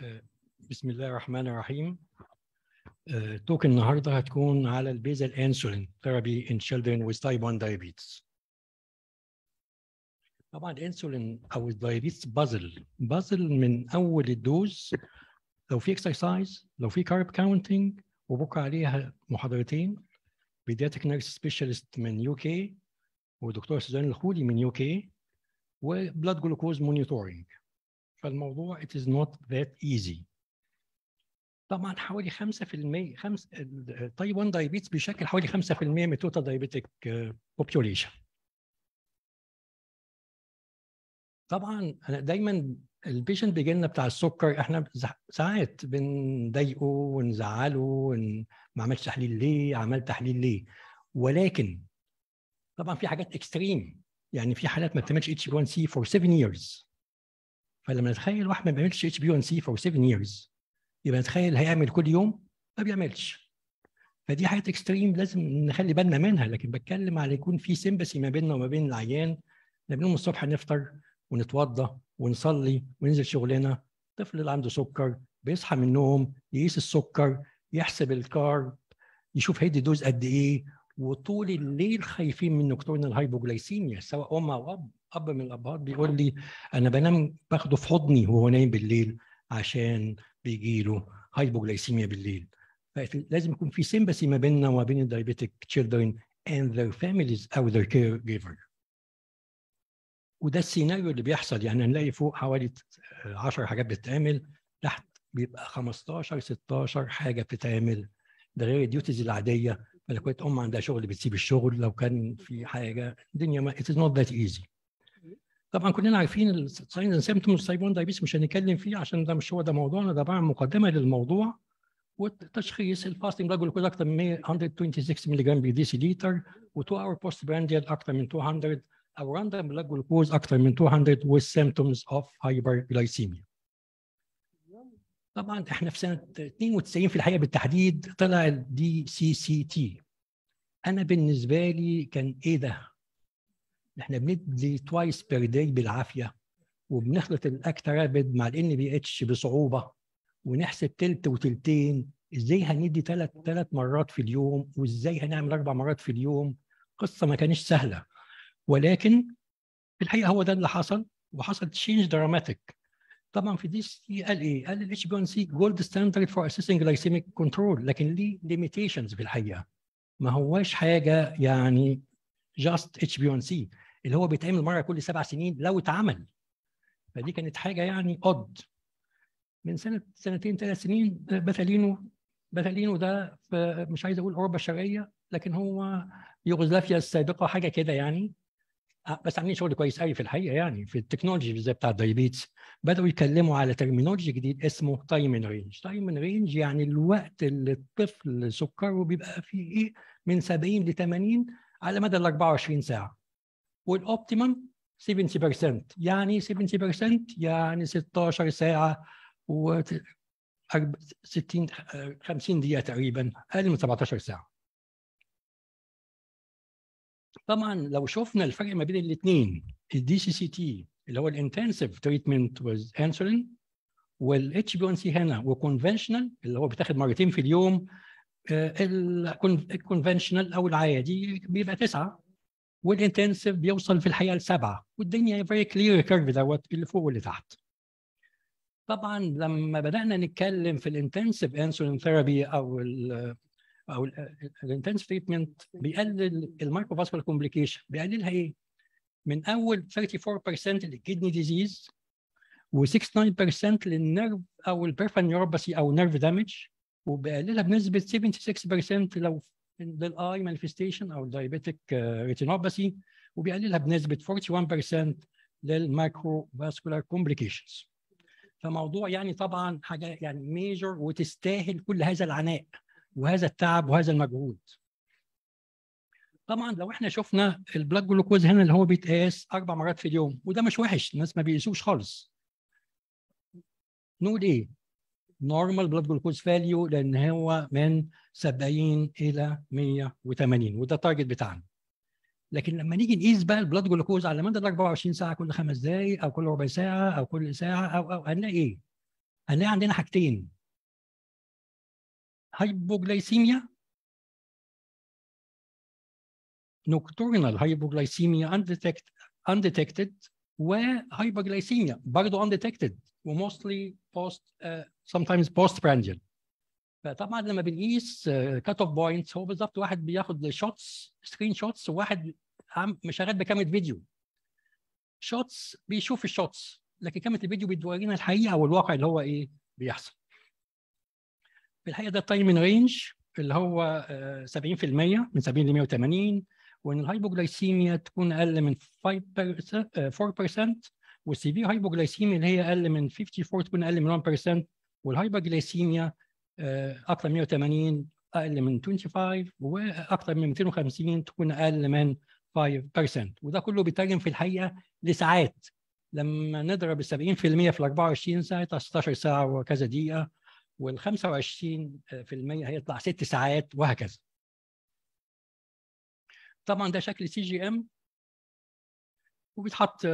آه، بسم الله الرحمن الرحيم آه، توك النهارده هتكون على البيزل انسولين ثيرابي ان children with type 1 diabetes طبعا الانسولين او الدايابيتس بازل بازل من اول الدوز لو في اكسرسايز لو في كارب كاونتنج وبكره عليها محاضرتين بيدياتك نيرس سبيشالست من يو كي ودكتور سوزان الخولي من يو كي وبلاد جلوكوز مونيتورنج فالموضوع it is not that easy طبعا حوالي 5% 5 تايب 1 دايابيتس بيشكل حوالي 5% من التوتال دايبيتك بوبيوليشن طبعا انا دايما البيشنت بيجي لنا بتاع السكر احنا ساعات بنضايقه ونزعله ون... ما عملش تحليل ليه عملت تحليل ليه ولكن طبعا في حاجات اكستريم يعني في حالات ما بتعملش اتش 1 سي فور 7 ييرز فلما نتخيل واحد ما بيعملش اتش بي 1 سي فور 7 ييرز يبقى نتخيل هيعمل كل يوم ما بيعملش فدي حاجه اكستريم لازم نخلي بالنا منها لكن بتكلم على يكون في سيمباثي ما بيننا وما بين العيان بنقوم الصبح نفطر ونتوضى ونصلي وننزل شغلنا الطفل اللي عنده سكر بيصحى من النوم يقيس السكر يحسب الكارب يشوف هيدي دوز قد ايه وطول الليل خايفين من نكتورنال هايبوجلايسيميا سواء ام او اب اب من الابهات بيقول لي انا بنام باخده في حضني وهو نايم بالليل عشان بيجي له هايبوجلايسيميا بالليل فلازم يكون في سيمباثي ما بيننا وما بين الدايبيتك تشيلدرن اند ذير فاميليز او كير جيفر وده السيناريو اللي بيحصل يعني هنلاقي فوق حوالي 10 حاجات بتتعمل تحت بيبقى 15 16 حاجه بتتعمل ده غير الديوتيز العاديه فلو كانت ام عندها شغل بتسيب الشغل لو كان في حاجه الدنيا ما اتس نوت ذات ايزي طبعا كلنا عارفين اند سيمبتومز تايب 1 دايبيس مش هنتكلم فيه عشان ده مش هو ده موضوعنا ده بعمل مقدمه للموضوع وتشخيص الفاستنج بلاد جلوكوز اكثر من 126 ملي جرام بي دي سي لتر و2 اور بوست برانديال اكثر من 200 او راندم بلاد جلوكوز اكثر من 200 with symptoms of hyperglycemia. طبعا احنا في سنه 92 في الحقيقه بالتحديد طلع الدي سي سي تي. انا بالنسبه لي كان ايه ده؟ احنا بندي توايس بير داي بالعافيه وبنخلط الاكتا مع الان بي اتش بصعوبه ونحسب تلت وتلتين ازاي هندي ثلاث ثلاث مرات في اليوم وازاي هنعمل اربع مرات في اليوم قصه ما كانتش سهله ولكن في الحقيقه هو ده اللي حصل وحصل تشينج دراماتيك طبعا في دي سي قال ايه؟ قال الاتش بي 1 سي جولد ستاندرد فور اسيسنج جلايسيميك كنترول لكن ليه ليميتيشنز في الحقيقه ما هواش حاجه يعني جاست اتش بي 1 سي اللي هو بيتعمل مره كل سبع سنين لو اتعمل فدي كانت حاجه يعني اود من سنه سنتين ثلاث سنين آه، بثلينو بثلينو ده مش عايز اقول اوروبا الشرقيه لكن هو يوغوسلافيا السابقه حاجه كده يعني آه، بس عاملين شغل كويس قوي في الحقيقه يعني في التكنولوجي بالذات بتاع الدايبيتس بداوا يتكلموا على ترمينولوجي جديد اسمه تايم ان رينج تايم ان رينج يعني الوقت اللي الطفل سكره بيبقى فيه ايه من 70 ل 80 على مدى ال 24 ساعه والاوبتيمم 70% يعني 70% يعني 16 ساعه و 60 50 دقيقه تقريبا اقل من 17 ساعه طبعا لو شفنا الفرق ما بين الاثنين الدي سي سي تي اللي هو الانتنسيف تريتمنت ويز انسولين والاتش بي 1 سي هنا وكونفشنال اللي هو بتاخد مرتين في اليوم الكونفنشنال آه، او العادي بيبقى تسعه والانتنسيف بيوصل في الحقيقه لسبعه والدنيا فيري كلير كيرف دوت اللي فوق واللي تحت. طبعا لما بدانا نتكلم في الانتنسيف انسولين ثيرابي او الـ او الانتنسيف تريتمنت بيقلل المايكرو فاسكولار كومبليكيشن بيقللها ايه؟ من اول 34% للكدني ديزيز و 69% للنرف او البيرفان نيوروباثي او نيرف دامج وبقللها بنسبه 76% لو للاي مانيفستيشن او الدايابيتيك آه، ريتينوباسي وبيقللها بنسبه 41% للمايكرو فاسكولار كومبليكيشنز فموضوع يعني طبعا حاجه يعني ميجور وتستاهل كل هذا العناء وهذا التعب وهذا المجهود طبعا لو احنا شفنا البلاك جلوكوز هنا اللي هو بيتقاس اربع مرات في اليوم وده مش وحش الناس ما بيقيسوش خالص نقول ايه نورمال بلاد جلوكوز فاليو لان هو من 70 الى 180 وده التارجت بتاعنا لكن لما نيجي نقيس بقى البلاد جلوكوز على مدى ال 24 ساعه كل خمس دقائق او كل ربع ساعه او كل ساعه او او هنلاقي ايه؟ هنلاقي عندنا حاجتين هايبوجلايسيميا نوكتورنال هايبوجلايسيميا انديتكت انديتكتد وهايبوجلايسيميا برضه انديتكتد وموستلي بوست sometimes postprandial فطبعا لما بنقيس كات اوف بوينتس هو بالظبط واحد بياخد شوتس سكرين شوتس وواحد مشغل بكاميرا فيديو شوتس بيشوف الشوتس لكن كاميرا الفيديو بتورينا الحقيقه والواقع اللي هو ايه بيحصل في الحقيقه ده التايم ان رينج اللي هو 70% آه، من 70 ل 180 وان الهايبوجلايسيميا تكون اقل من 5% 4% آه، والسيفير هايبوجلايسيميا اللي هي اقل من 54 تكون اقل من 1% والهايبرجليسيميا آه، اكثر من 180 اقل من 25 واكثر من 250 تكون اقل من 5% وده كله بيترجم في الحقيقه لساعات لما نضرب ال 70% في ال 24 ساعه 16 ساعه وكذا دقيقه وال 25% هيطلع ست ساعات وهكذا. طبعا ده شكل سي جي ام وبيتحط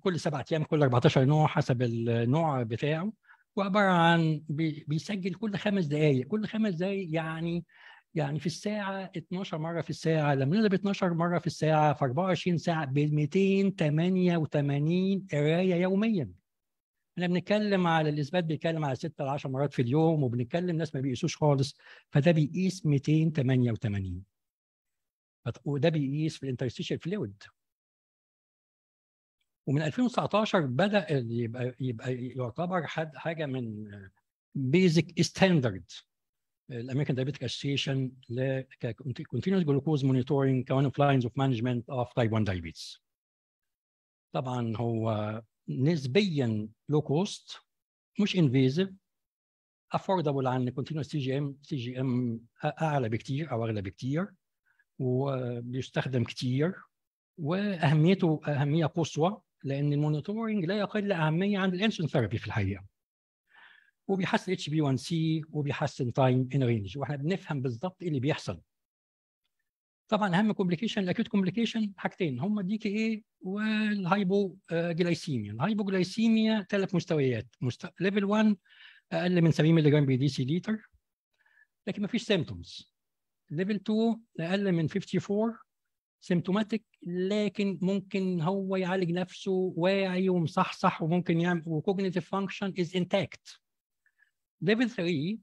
كل سبعة ايام كل 14 نوع حسب النوع بتاعه وعباره عن بيسجل كل خمس دقائق كل خمس دقائق يعني يعني في الساعة 12 مرة في الساعة لما نقلب 12 مرة في الساعة في 24 ساعة ب 288 قراية يوميا. احنا بنتكلم على الإثبات بيتكلم على 6 ل 10 مرات في اليوم وبنتكلم ناس ما بيقيسوش خالص فده بيقيس 288 وده بيقيس في الانترستيشال فلويد ومن 2019 بدا يبقى يبقى يعتبر حد حاجه من بيزك ستاندرد الامريكان دايابيتك اسوسيشن كونتينوس جلوكوز مونيتورنج اوف لاينز اوف مانجمنت اوف تايب 1 دايبيتس طبعا هو نسبيا لو كوست مش انفيزيف افوردبل عن كونتينوس سي جي ام سي جي ام اعلى بكتير او اغلى بكتير وبيستخدم كتير واهميته اهميه قصوى لان المونيتورنج لا يقل اهميه عن الانسولين ثيرابي في الحقيقه وبيحسن اتش بي 1 سي وبيحسن تايم ان رينج واحنا بنفهم بالظبط ايه اللي بيحصل طبعا اهم كومبليكيشن الاكيوت كومبليكيشن حاجتين هم الدي كي اي والهايبو جلايسيميا الهايبو جلايسيميا ثلاث مستويات مست... ليفل 1 اقل من 70 مللي جرام بي دي سي لتر لكن ما فيش سيمتومز ليفل 2 اقل من 54 سيمتوماتيك لكن ممكن هو يعالج نفسه واعي ومصحصح وممكن يعمل وكوجنيتيف فانكشن از انتاكت ليفل 3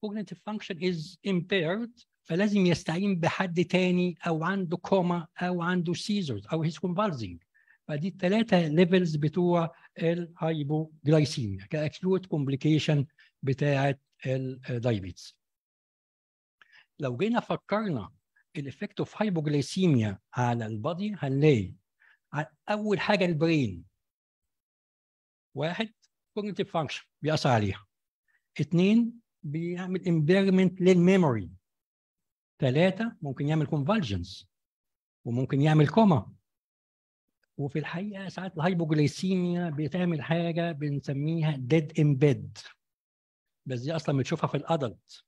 كوجنيتيف فانكشن از امبيرد فلازم يستعين بحد تاني او عنده كوما او عنده سيزرز او هيز كونفالزنج فدي الثلاثه ليفلز بتوع الهايبوجلايسيميا كاكيوت كومبليكيشن بتاعه الدايبيتس لو جينا فكرنا الافكت اوف هايبوجليسيميا على البادي هنلاقي اول حاجه البرين واحد كوجنيتيف فانكشن بيأثر عليها اثنين بيعمل امبيرمنت للميموري ثلاثة ممكن يعمل كونفالجنس وممكن يعمل كوما وفي الحقيقة ساعات الهايبوجليسيميا بتعمل حاجة بنسميها ديد امبيد بس دي أصلا بنشوفها في الأدلت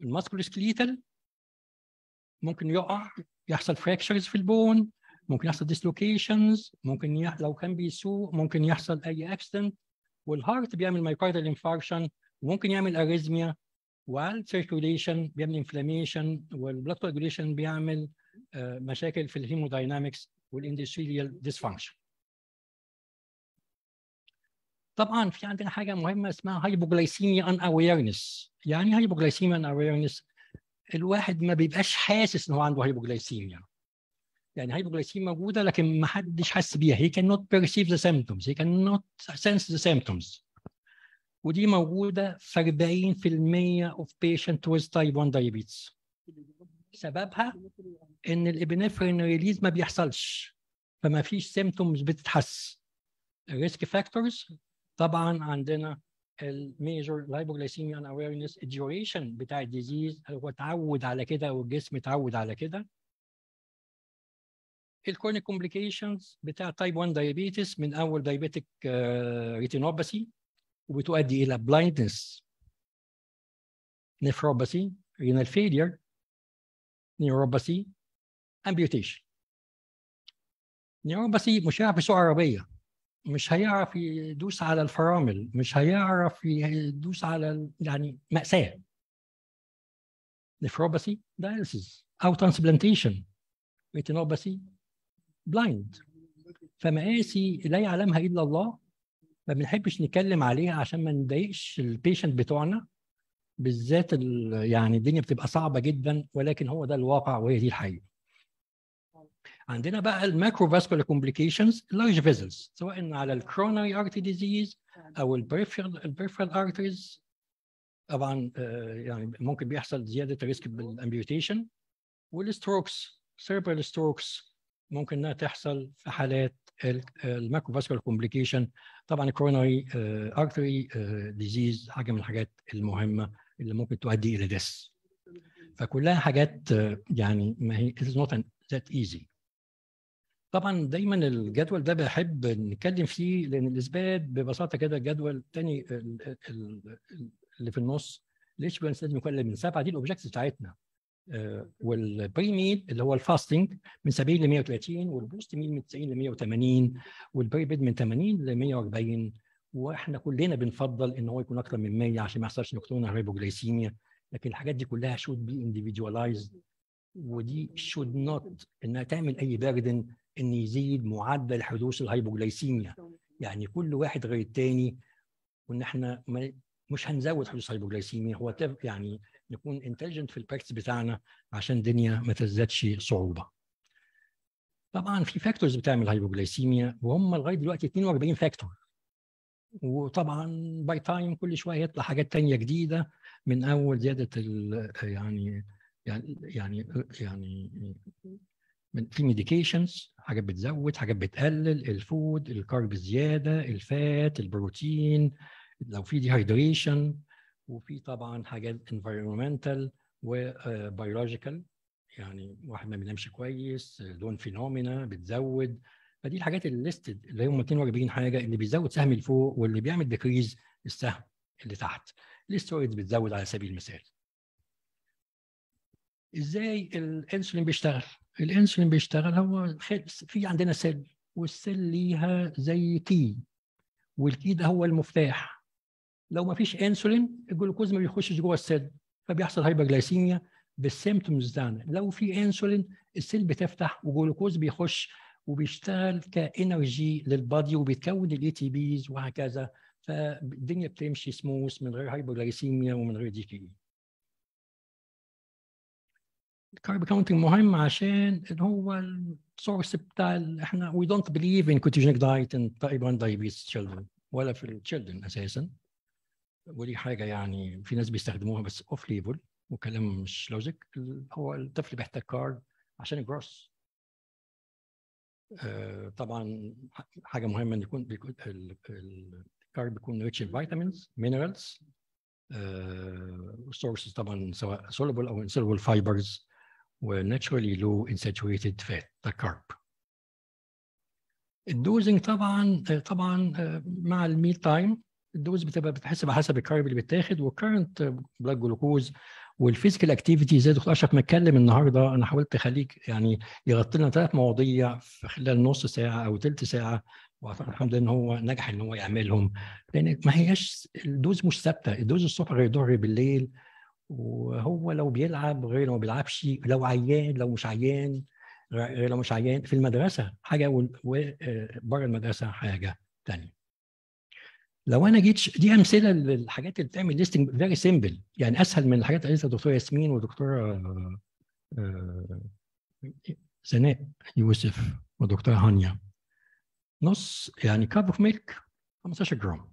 الماسكولوسكليتال ممكن يقع يحصل فراكشرز في البون ممكن يحصل ديسلوكيشنز ممكن يح... لو كان بيسوق ممكن يحصل اي اكسيدنت والهارت بيعمل مايكاردال انفاركشن وممكن يعمل اريزميا والسيركوليشن بيعمل انفلاميشن والبلاد كوجوليشن بيعمل آه، مشاكل في الهيموداينامكس والاندستريال ديسفانكشن طبعا في عندنا حاجه مهمه اسمها هايبوجلايسيميا ان اويرنس يعني هايبوجلايسيميا ان اويرنس الواحد ما بيبقاش حاسس ان هو عنده هايبوجلايسيميا يعني هايبوجلايسيميا موجوده لكن ما حدش حاسس بيها هي كان نوت بيرسيف ذا سيمبتومز هي كان نوت سنس ذا سيمبتومز ودي موجوده في 40% اوف بيشنت ويز تايب 1 دايابيتس سببها ان الابنفرين ريليز ما بيحصلش فما فيش سيمبتومز بتتحس الريسك فاكتورز طبعا عندنا الميجور الهايبوجلايسيميا ان اويرنس الديوريشن بتاع الديزيز هو اتعود على كده والجسم اتعود على كده الكورنيك كومبليكيشنز بتاع تايب 1 دايابيتس من اول دايابيتك آه، retinopathy وبتؤدي الى بلايندنس نفروباثي رينال فيلير neuropathy, امبيوتيشن Neuropathy مشابه بسعة عربية مش هيعرف يدوس على الفرامل مش هيعرف يدوس على يعني مأساة نفروباسي دايلسيس أو ترانسبلانتيشن retinopathy بلايند فمآسي لا يعلمها إلا الله ما بنحبش نتكلم عليها عشان ما نضايقش البيشنت بتوعنا بالذات يعني الدنيا بتبقى صعبة جدا ولكن هو ده الواقع وهي دي الحقيقة عندنا بقى الماكرو فاسكولار كومبليكيشنز لارج فيزلز سواء على الكرونري ارتي ديزيز او البريفيرال البريفيرال ارتريز طبعا آه، يعني ممكن بيحصل زياده ريسك بالامبيوتيشن والستروكس سيربرال ستروكس ممكن انها تحصل في حالات الماكرو فاسكولار كومبليكيشن طبعا الكرونري ارتري ديزيز حاجه من الحاجات المهمه اللي ممكن تؤدي الى ديس فكلها حاجات آه، يعني ما هي اتس نوت ذات ايزي طبعا دايما الجدول ده بحب نتكلم فيه لان الاثبات ببساطه كده الجدول الثاني اللي في النص ليش لازم يكون من سبعه دي الاوبجكتس بتاعتنا آه، والبري ميل اللي هو الفاستنج من 70 ل 130 والبوست ميل من 90 ل 180 والبري بيد من 80 ل 140 واحنا كلنا بنفضل ان هو يكون اكثر من 100 عشان ما يحصلش نكتون هايبوجليسيميا لكن الحاجات دي كلها شود بي individualized ودي شود نوت انها تعمل اي باردن ان يزيد معدل حدوث الهايبوجلايسيميا يعني كل واحد غير الثاني وان احنا مش هنزود حدوث الهايبوجليسيميا هو يعني نكون انتليجنت في البراكتس بتاعنا عشان الدنيا ما تزدادش صعوبه. طبعا في فاكتورز بتعمل هايبوجلايسيميا وهم لغايه دلوقتي 42 فاكتور. وطبعا باي تايم كل شويه يطلع حاجات تانية جديده من اول زياده يعني يعني يعني يعني في ميديكيشنز حاجات بتزود حاجات بتقلل الفود الكارب زياده الفات البروتين لو في ديهايدريشن وفي طبعا حاجات انفايرمنتال وبيولوجيكال آه، يعني واحد ما بينامش كويس دون فينومينا بتزود فدي الحاجات الليستد اللي هم 42 حاجه اللي بيزود سهم فوق واللي بيعمل ديكريز السهم اللي تحت الاسترويدز بتزود على سبيل المثال ازاي الانسولين بيشتغل الانسولين بيشتغل هو في عندنا سيل والسيل ليها زي كي والكي ده هو المفتاح لو ما فيش انسولين الجلوكوز ما بيخشش جوه السيل فبيحصل هايبرجلايسيميا بالسيمتومز بتاعنا لو في انسولين السيل بتفتح وجلوكوز بيخش وبيشتغل كانرجي للبادي وبيتكون الاي تي بيز وهكذا فالدنيا بتمشي سموث من غير هايبرجلايسيميا ومن غير دي كي. الكارب كاونتنج مهم عشان ان هو السورس بتاع احنا وي دونت بليف ان كوتيجينيك دايت ان تايب 1 دايبيتس تشيلدرن ولا في التشيلدرن اساسا ودي حاجه يعني في ناس بيستخدموها بس اوف ليفل وكلام مش لوجيك هو الطفل بيحتاج كارب عشان الجروس آه، طبعا حاجه مهمه ان يكون الكارب بيكون ريتش فيتامينز مينرالز سورسز طبعا سواء سولبل او انسولبل فايبرز were naturally low in saturated fat, the carb. الدوزنج طبعا طبعا آه، مع الميل تايم الدوز بتبقى بتحسب حسب الكارب اللي بيتاخد والكرنت بلاد جلوكوز والفيزيكال اكتيفيتي زي دكتور اشرف متكلم النهارده انا حاولت اخليك يعني يغطي لنا ثلاث مواضيع في خلال نص ساعه او ثلث ساعه الحمد لله ان هو نجح ان هو يعملهم لان ما هياش الدوز مش ثابته الدوز الصبح غير ضرر بالليل وهو لو بيلعب غير لو ما بيلعبش لو عيان لو مش عيان غير لو مش عيان في المدرسه حاجه وبره آه، المدرسه حاجه ثانيه لو انا جيت دي امثله للحاجات اللي بتعمل ليستنج فيري سيمبل يعني اسهل من الحاجات اللي قالتها الدكتوره ياسمين ودكتوره سناء آه، يوسف ودكتوره هانيا نص يعني كاب اوف ميلك 15 جرام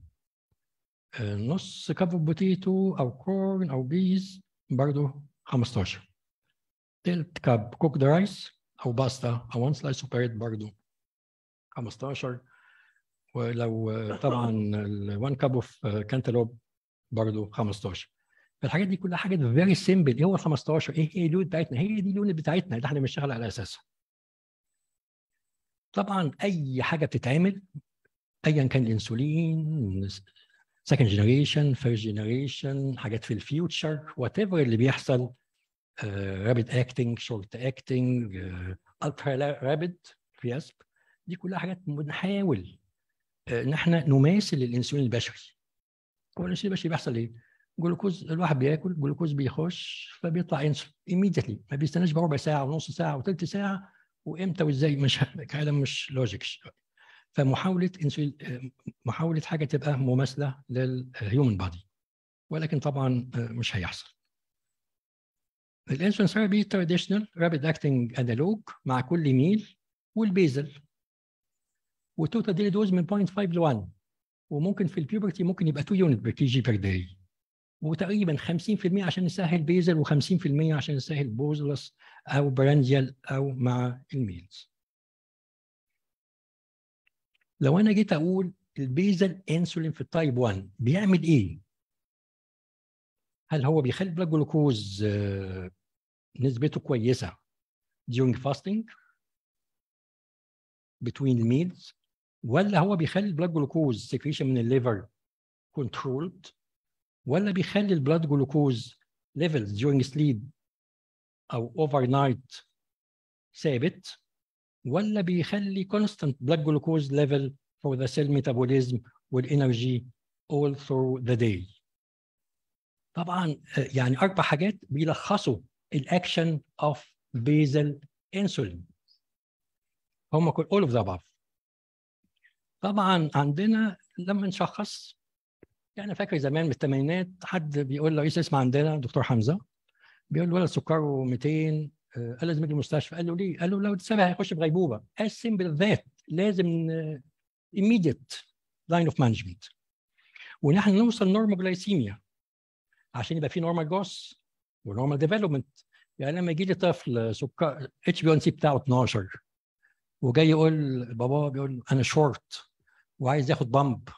نص كفر بوتيتو او كورن او بيز برضه 15 تلت كاب كوك رايس او باستا او وان سلايس اوف بريد برضه 15 ولو آه، طبعا ال1 كاب اوف كانتالوب برضه 15 فالحاجات دي كلها حاجات فيري إيه سيمبل هو 15 ايه هي اللون بتاعتنا إيه هي دي اللون بتاعتنا اللي احنا بنشتغل على اساسها طبعا اي حاجه بتتعمل ايا كان الانسولين second generation first generation حاجات في الفيوتشر وات ايفر اللي بيحصل رابيد اكتنج شورت اكتنج الترا رابيد في اسب دي كلها حاجات بنحاول آه، ان احنا نماثل الانسولين البشري هو الانسولين البشري بيحصل ايه؟ جلوكوز الواحد بياكل جلوكوز بيخش فبيطلع انسولين immediately ما بيستناش بربع ساعه ونص ساعه وثلث ساعه وامتى وازاي مش كلام مش لوجيك فمحاوله انسول محاوله حاجه تبقى مماثله للهيومن بادي ولكن طبعا آه، مش هيحصل الانسولين ثيرابي تراديشنال رابيد اكتنج انالوج مع كل ميل والبيزل والتوتال ديلي دوز من 0.5 ل 1 وممكن في البيوبرتي ممكن يبقى 2 يونت بير كي جي بير داي وتقريبا 50% عشان نسهل بيزل و50% عشان نسهل بوزلس او برانديال او مع الميلز لو انا جيت اقول البيزل انسولين في التايب 1 بيعمل ايه؟ هل هو بيخلي بلاد آه، جلوكوز نسبته كويسه during fasting between meals ولا هو بيخلي البلاد جلوكوز secretion من الليفر controlled ولا بيخلي البلاد جلوكوز levels during sleep او overnight ثابت ولا بيخلي constant blood glucose level for the cell metabolism والانرجي all through the day. طبعا آه، يعني اربع حاجات بيلخصوا الاكشن اوف basal insulin. هم كل all of the above. طبعا عندنا لما نشخص يعني فاكر زمان من الثمانينات حد بيقول له رئيس اسم عندنا دكتور حمزه بيقول له ولد سكره 200 الازمك آه، المستشفى قال له ليه؟ قال له لو اتسابها هيخش بغيبوبه قسم بالذات لازم ايميديت لاين اوف مانجمنت ونحن نوصل نورمال جلايسيميا عشان يبقى في نورمال جوس ونورمال ديفلوبمنت يعني لما يجي لي طفل سكر اتش بي 1 سي بتاعه 12 وجاي يقول بابا بيقول انا شورت وعايز ياخد بامب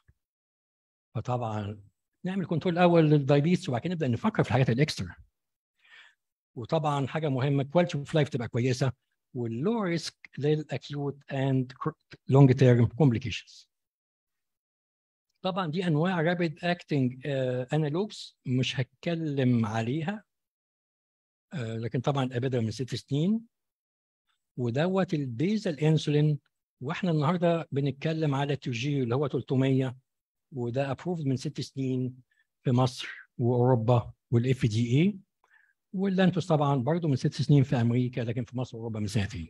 فطبعا نعمل كنترول اول للدايبيتس وبعد كده نبدا نفكر في الحاجات الاكسترا وطبعا حاجه مهمه كواليتي اوف لايف تبقى كويسه واللو ريسك للاكيوت اند لونج تيرم كومبليكيشنز طبعا دي انواع رابيد اكتنج انالوجز مش هتكلم عليها uh, لكن طبعا ابدأ من ست سنين ودوت البيزل انسولين واحنا النهارده بنتكلم على التوجي اللي هو 300 وده ابروفد من ست سنين في مصر واوروبا والاف دي اي واللانتوس طبعا برضه من ست سنين في امريكا لكن في مصر واوروبا من سنتين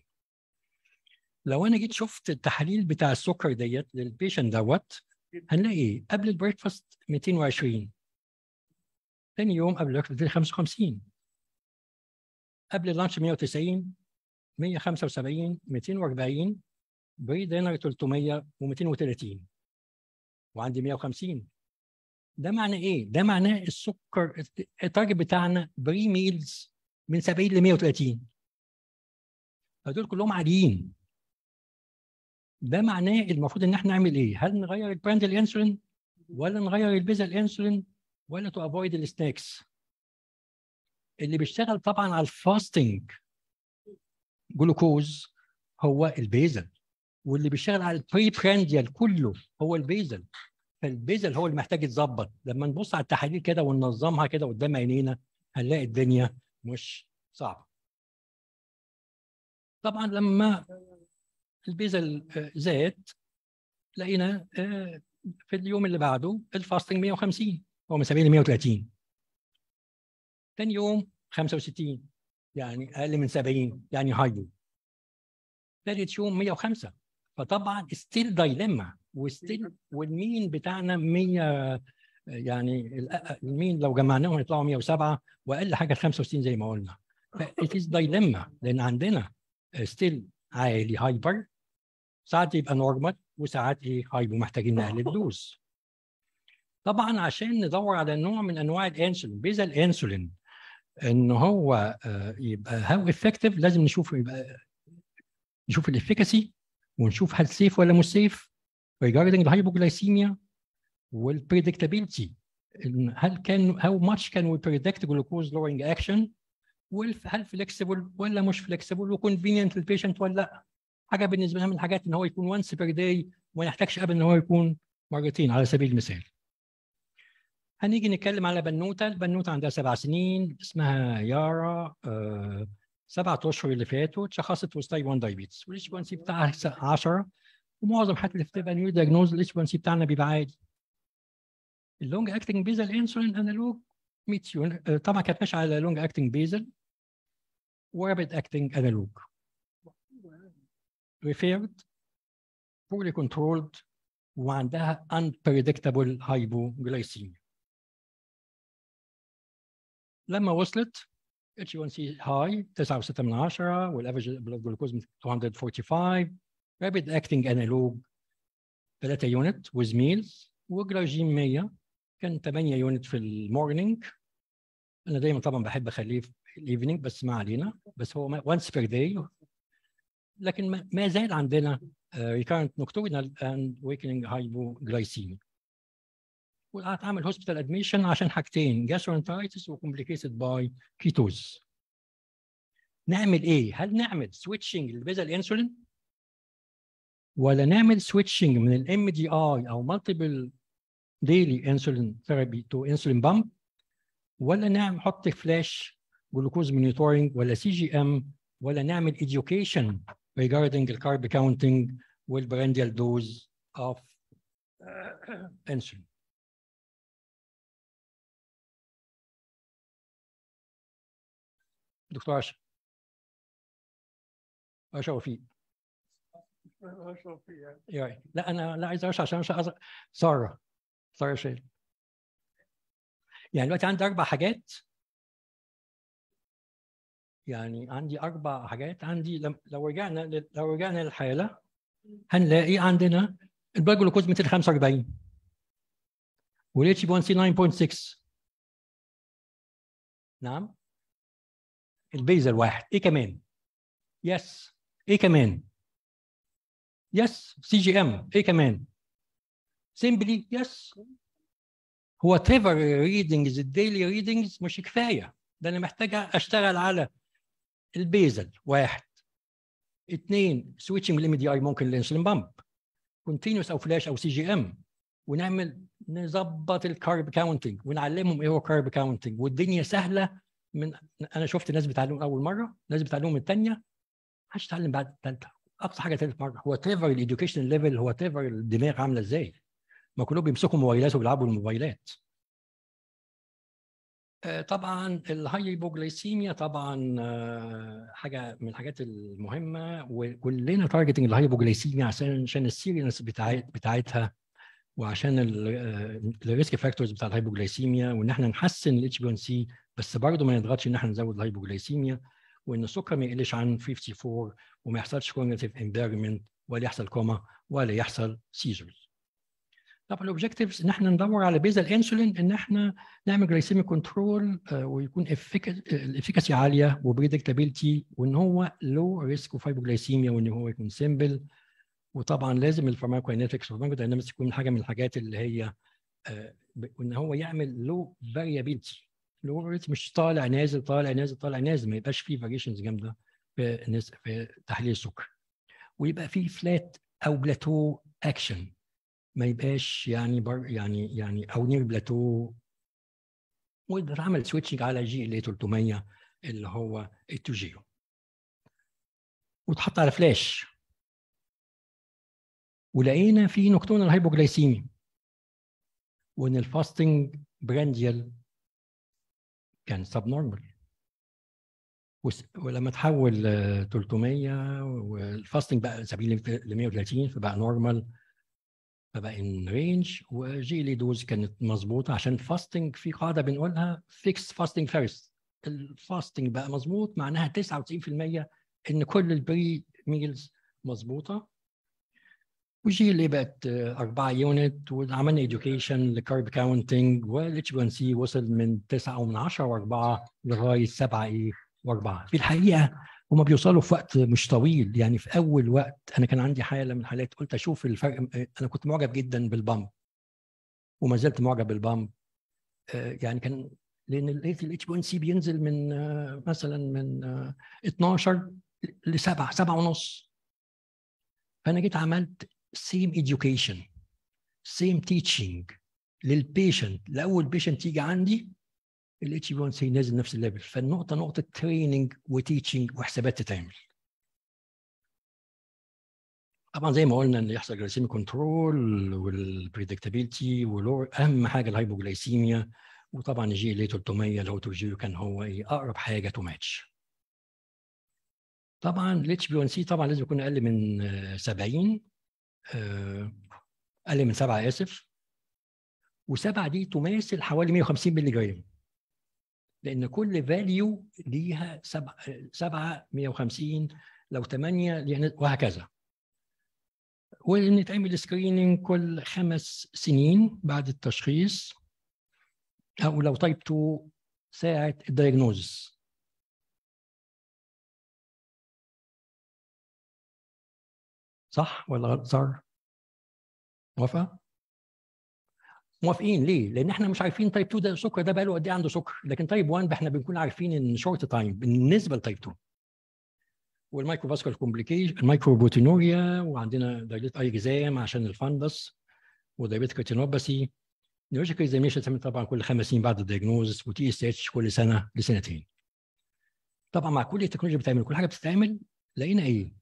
لو انا جيت شفت التحاليل بتاع السكر ديت للبيشنت دوت هنلاقي قبل البريكفاست 220 ثاني يوم قبل البريكفاست 255 قبل اللانش 190 175 240 بري دينر 300 و230 وعندي 150 ده معنى ايه؟ ده معناه السكر التارجت بتاعنا بري ميلز من 70 ل 130 فدول كلهم عاديين ده معناه المفروض ان احنا نعمل ايه؟ هل نغير البراند الانسولين ولا نغير البيزا الانسولين ولا تو افويد السناكس؟ اللي بيشتغل طبعا على الفاستنج جلوكوز هو البيزل واللي بيشتغل على البري كله هو البيزل فالبيزل هو اللي محتاج يتظبط لما نبص على التحاليل كده وننظمها كده قدام عينينا هنلاقي الدنيا مش صعبه طبعا لما البيزل آه، زاد لقينا آه، في اليوم اللي بعده الفاستنج 150 هو من 70 ل 130 ثاني يوم 65 يعني اقل من 70 يعني هايو ثالث يوم 105 فطبعا ستيل دايلما وستيل والمين بتاعنا 100 يعني المين لو جمعناهم يطلعوا 107 واقل حاجه 65 زي ما قلنا ات از دايلما لان عندنا ستيل عالي هايبر ساعات يبقى نورمال وساعات ايه هايبو محتاجين نقلل الدوز طبعا عشان ندور على نوع من انواع الانسولين بيزا الانسولين ان هو آه، يبقى هاو افكتيف لازم نشوف يبقى نشوف الافكاسي ونشوف هل سيف ولا مش سيف regarding the hypoglycemia will predictability هل كان how much can we predict glucose lowering action هل flexible ولا مش flexible وconvenient للبيشنت ولا لا حاجه بالنسبه لنا من الحاجات ان هو يكون once per day وما يحتاجش ابدا ان هو يكون مرتين على سبيل المثال هنيجي نتكلم على بنوته البنوته عندها سبع سنين اسمها يارا آه، سبعة اشهر اللي فاتوا اتشخصت وستاي 1 دايبيتس والاتش سي بتاعها 10 ومعظم حتى اللي بتبقى نيو دايجنوز الاتش 1 سي بتاعنا بيبقى عادي اللونج اكتنج بيزل انسولين انالوج يو طبعا كانت ماشيه على لونج اكتنج بيزل ورابد اكتنج انالوج ريفيرد بولي كنترولد وعندها انبريدكتابل هايبو جلايسيميا لما وصلت H1C high 9.6 والافرج بلاد جلوكوز 245 رابيد اكتنج انالوج 3 يونت ويز ميلز وجلاجين 100 كان 8 يونت في المورنينج انا دايما طبعا بحب اخليه في الايفنينج بس ما علينا بس هو وانس بير داي لكن ما زال عندنا ريكارنت نوكتورنال اند ويكنينج هايبوجلايسيمي وقعدت اعمل هوسبيتال ادميشن عشان حاجتين جاسرونتايتس وكومبليكيتد باي كيتوز نعمل ايه؟ هل نعمل سويتشنج للبيزل انسولين ولا نعمل سويتشنج من الام دي اي او مالتيبل ديلي انسولين ثيرابي تو انسولين بامب ولا نعمل نحط فلاش جلوكوز مونيتورنج ولا سي جي ام ولا نعمل education regarding الكارب كاونتنج والبرانديال دوز اوف انسولين دكتور عشا عشا وفيق يعني. لا انا لا عايز اشرح عشان مش ساره ساره شيل يعني دلوقتي عندي اربع حاجات يعني عندي اربع حاجات عندي لو رجعنا لو رجعنا للحاله هنلاقي عندنا البلاد جلوكوز 245 اتش بي 1 سي 9.6 نعم البيزل واحد ايه كمان؟ يس ايه كمان؟ يس سي جي ام ايه كمان سيمبلي يس وات ايفر ريدنجز الديلي ريدنجز مش كفايه ده انا محتاج اشتغل على البيزل واحد اثنين سويتشنج ليميت دي اي ممكن الانسولين بامب كونتينوس او فلاش او سي جي ام ونعمل نظبط الكارب كاونتنج ونعلمهم ايه هو كارب كاونتنج والدنيا سهله من انا شفت ناس بتعلم اول مره ناس بتعلمهم الثانيه هتتعلم بعد الثالثه اقصى حاجه تنفع هو تيفر الايديوكيشن ليفل هو تيفر الدماغ عامله ازاي ما كلهم بيمسكوا موبايلات وبيلعبوا الموبايلات آه، طبعا الهايبوجليسيميا طبعا آه، حاجه من الحاجات المهمه وكلنا تارجتنج الهايبوجليسيميا عشان عشان السيرينس بتاعتها وعشان الريسك فاكتورز آه، بتاع الهايبوجليسيميا وان احنا نحسن الاتش بي 1 سي بس برضه ما نضغطش ان احنا نزود الهايبوجليسيميا وان السكر ما يقلش عن 54 وما يحصلش كوجنيتيف امبيرمنت ولا يحصل كوما ولا يحصل سيزرز طب الاوبجيكتيفز ان احنا ندور على بيزل انسولين ان احنا نعمل جلايسيميك آه، كنترول ويكون الافكاسي عاليه وبريدكتابيلتي وان هو لو ريسك وفايبوجلايسيميا وان هو يكون سيمبل وطبعا لازم الفارماكوينيتكس والفارماكوينيتكس تكون حاجه من الحاجات اللي هي آه، ان هو يعمل لو فاريابيلتي اللي مش طالع نازل طالع نازل طالع نازل ما يبقاش فيه فاريشنز جامده في في تحليل السكر ويبقى فيه فلات او بلاتو اكشن ما يبقاش يعني بر يعني يعني او نير بلاتو ويقدر عمل سويتشنج على جي ال 300 اللي هو التوجيرو وتحط على فلاش ولقينا في نكتون الهايبوجلايسيمي وان الفاستنج برانديال كان يعني سب نورمال ولما تحول 300 والفاستنج بقى سبيل ل 130 فبقى نورمال فبقى ان رينج وجيلي دوز كانت مظبوطه عشان فاستنج في قاعده بنقولها فيكس فاستنج فيرست الفاستنج بقى مظبوط معناها 99% ان كل البري ميلز مظبوطه وجي اللي بقت أربعة يونت وعملنا إديوكيشن لكارب كاونتنج والاتش بي سي وصل من تسعة ومن عشرة وأربعة لغاية سبعة إيه وأربعة في الحقيقة هما بيوصلوا في وقت مش طويل يعني في أول وقت أنا كان عندي حالة من حالات قلت أشوف الفرق أنا كنت معجب جدا بالبامب وما زلت معجب بالبامب آه، يعني كان لأن لقيت الاتش بي سي بينزل من آه، مثلا من 12 آه، لسبعة سبعة ونص فأنا جيت عملت same education same teaching للبيشنت لاول بيشنت يجي عندي الاتش بي 1 سي نازل نفس الليفل فالنقطه نقطه تريننج وتيتشنج وحسابات تتعمل طبعا زي ما قلنا ان يحصل جلايسيمي كنترول والبريدكتابيلتي ولور اهم حاجه الهايبوجلايسيميا وطبعا الجي ال 300 اللي هو توجيو كان هو ايه اقرب حاجه تو ماتش طبعا الاتش بي 1 سي طبعا لازم يكون اقل من 70 اقل آه، من سبعه اسف وسبعه دي تماثل حوالي 150 مللي جرام لان كل فاليو ليها سبعه سبعه 150 لو يعني وهكذا ونتعمل سكريننج كل خمس سنين بعد التشخيص او لو تايب 2 ساعه الدايجنوزس صح ولا غلط ساره؟ موافقه؟ موافقين ليه؟ لان احنا مش عارفين تايب 2 ده سكر ده بقاله قد ايه عنده سكر، لكن تايب 1 احنا بنكون عارفين ان شورت تايم بالنسبه لتايب 2. والمايكروفاسكولار كومبليكيشن بروتينوريا وعندنا دايليت اي جزام عشان الفندس ودايبيت كريتينوباثي نيوروجيكال اكزامينشن طبعا كل خمس سنين بعد الدياجنوز وتي اس اتش كل سنه لسنتين. طبعا مع كل التكنولوجيا بتعمل كل حاجه بتتعمل لقينا ايه؟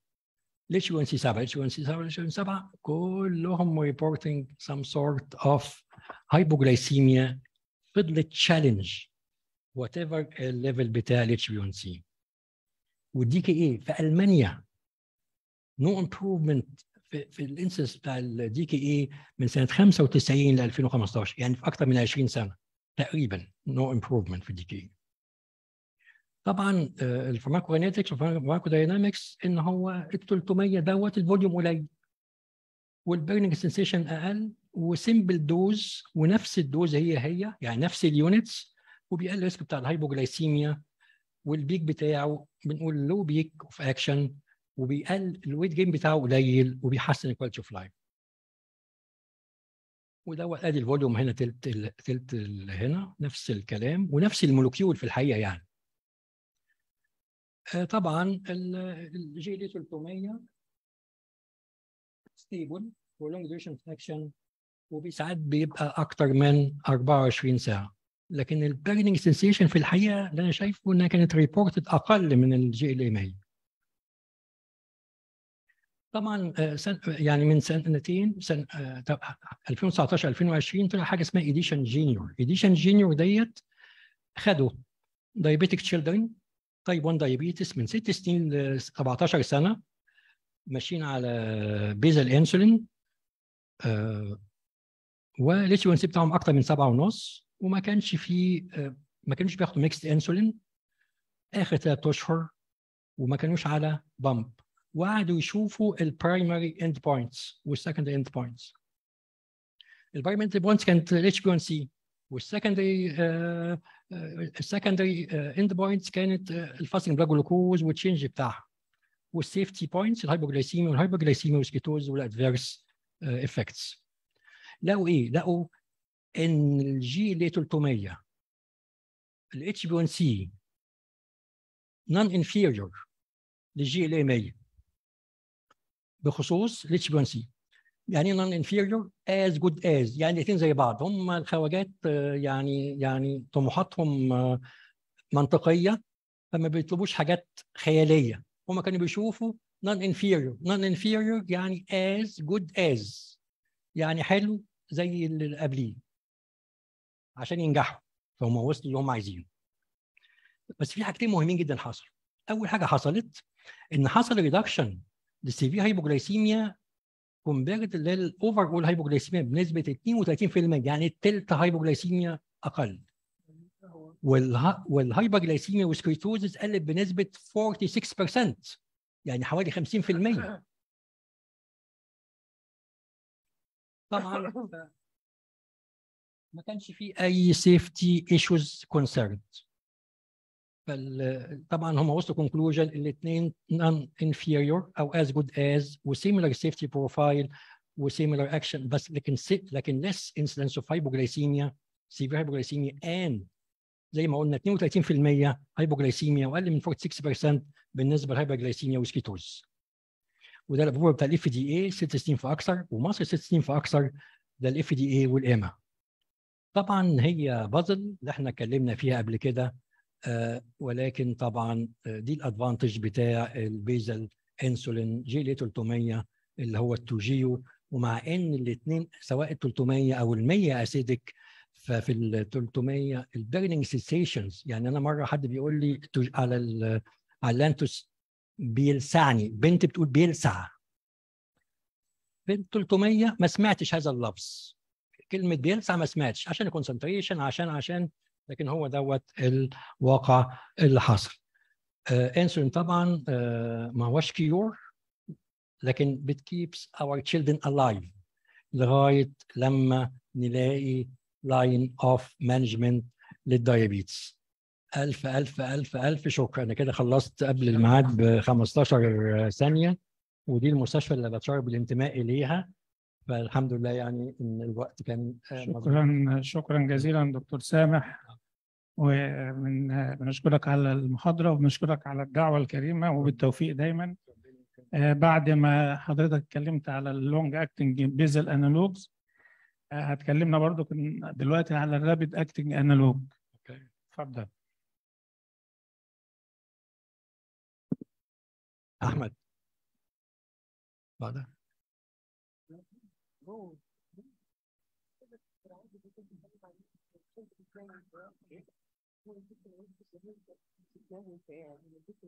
يو 1 سي 7 يو 1 سي 7 ان سي 7 كلهم ريبورتنج سم سورت اوف هايبوغلايسيميا فضلت تشالنج وات ايفر الليفل بتاع الاتش بي 1 سي والدي كي اي في المانيا نو no امبروفمنت في, في الانسس بتاع الدي كي اي من سنه 95 ل 2015 يعني في اكثر من 20 سنه تقريبا نو no امبروفمنت في الدي كي اي طبعا آه، الفارماكوجينيتكس والفارماكوداينامكس ان هو ال 300 دوت الفوليوم قليل والبيرنج سنسيشن اقل وسمبل دوز ونفس الدوز هي هي يعني نفس اليونتس وبيقلل الريسك بتاع الهايبوجلايسيميا والبيك بتاعه بنقول لو بيك اوف اكشن وبيقل الويت جيم بتاعه قليل وبيحسن الكواليتي اوف لايف ودوت ادي الفوليوم هنا تلت تلت هنا نفس الكلام ونفس المولوكيول في الحقيقه يعني آه، طبعا الجي دي 300 ستيبل ولونج ديوريشن اكشن وبساعات بيبقى اكتر من 24 ساعه لكن البيرنينج سنسيشن في الحقيقه اللي انا شايفه انها كانت ريبورتد اقل من الجي ال 100 طبعا آه، سن يعني من سنتين سن 2019 آه، 2020 طلع حاجه اسمها ايديشن جينيور ايديشن جينيور ديت خدوا دايبيتك تشيلدرن تايب 1 دايابيتس من 6 سنين ل 17 سنه ماشيين على بيزل انسولين آه والاتش سي بتاعهم اكتر من 7 ونص وما كانش فيه آه، ما كانوش بياخدوا ميكس انسولين اخر ثلاث اشهر وما كانوش على بامب وقعدوا يشوفوا البرايمري اند بوينتس والسكند اند بوينتس البرايمري اند بوينتس كانت الاتش بي 1 سي والسكندري السكندري اند بوينتس كانت آه، الفاستنج بلا جلوكوز والتشينج بتاعها والسيفتي بوينتس الهايبوجلايسيميا والهايبوجلايسيميا والسكيتوز والادفيرس افكتس لقوا ايه؟ لقوا ان الجي ال 300 الاتش بي 1 سي نون انفيريور للجي ال 100 بخصوص الاتش بي 1 سي يعني نون انفيريور از جود از يعني الاثنين زي بعض هم الخواجات آه، يعني يعني طموحاتهم آه، منطقيه فما بيطلبوش حاجات خياليه هم كانوا بيشوفوا نون انفيريور نون انفيريور يعني از جود از يعني حلو زي اللي قبليه عشان ينجحوا فهم وصلوا اللي هم عايزينه بس في حاجتين مهمين جدا حصلوا اول حاجه حصلت ان حصل ريدكشن للسيفير هايبوجلايسيميا كومبيرد للاوفر اول هايبوجلايسيميا بنسبه 32% يعني الثلث هايبوجلايسيميا اقل والها... والهايبرجلايسيميا والسكريتوزز قلت بنسبه 46% يعني حوالي 50% طبعا ما كانش في اي سيفتي ايشوز كونسيرنت طبعا هم وصلوا كونكلوجن الاثنين نون انفيريور او از جود از وسيميلر سيفتي بروفايل وسيميلر اكشن بس لكن لكن ليس انسيدنس اوف هايبوغليسيميا سيفير هايبوغليسيميا ان زي ما قلنا 32% هايبوغليسيميا واقل من 46% بالنسبه للهايبوجلايسيميا وسكيتوز وده الابروفال بتاع الاف دي اي ست سنين فاكثر ومصر ست سنين فاكثر ده الاف دي اي والاما طبعا هي بازل اللي احنا اتكلمنا فيها قبل كده ولكن طبعا آه، دي الادفانتج بتاع البيزل انسولين جي لي إيه 300 اللي هو التوجيو ومع ان الاثنين سواء ال 300 او ال 100 اسيدك ففي ال 300 البيرنينج سيسيشنز يعني انا مره حد بيقول لي على على اللانتوس بيلسعني بنت بتقول بيلسع في 300 ما سمعتش هذا اللفظ كلمه بيلسع ما سمعتش عشان الكونسنتريشن عشان عشان لكن هو دوت الواقع اللي حصل انسولين آه، طبعا آه، ما هوش كيور لكن بت كيبس اور تشيلدرن الايف لغايه لما نلاقي لاين اوف مانجمنت للدايابيتس ألف ألف ألف ألف شكرا أنا كده خلصت قبل الميعاد ب 15 ثانية ودي المستشفى اللي بتشعر بالانتماء إليها فالحمد لله يعني إن الوقت كان آه، شكرا مزبوط. شكرا جزيلا دكتور سامح ومن بنشكرك على المحاضرة وبنشكرك على الدعوة الكريمة وبالتوفيق دايما آه، بعد ما حضرتك اتكلمت على اللونج اكتنج بيزل انالوجز هتكلمنا برضو دلوقتي على الرابيد اكتنج انالوج اتفضل احمد بعدها moi a dit que le on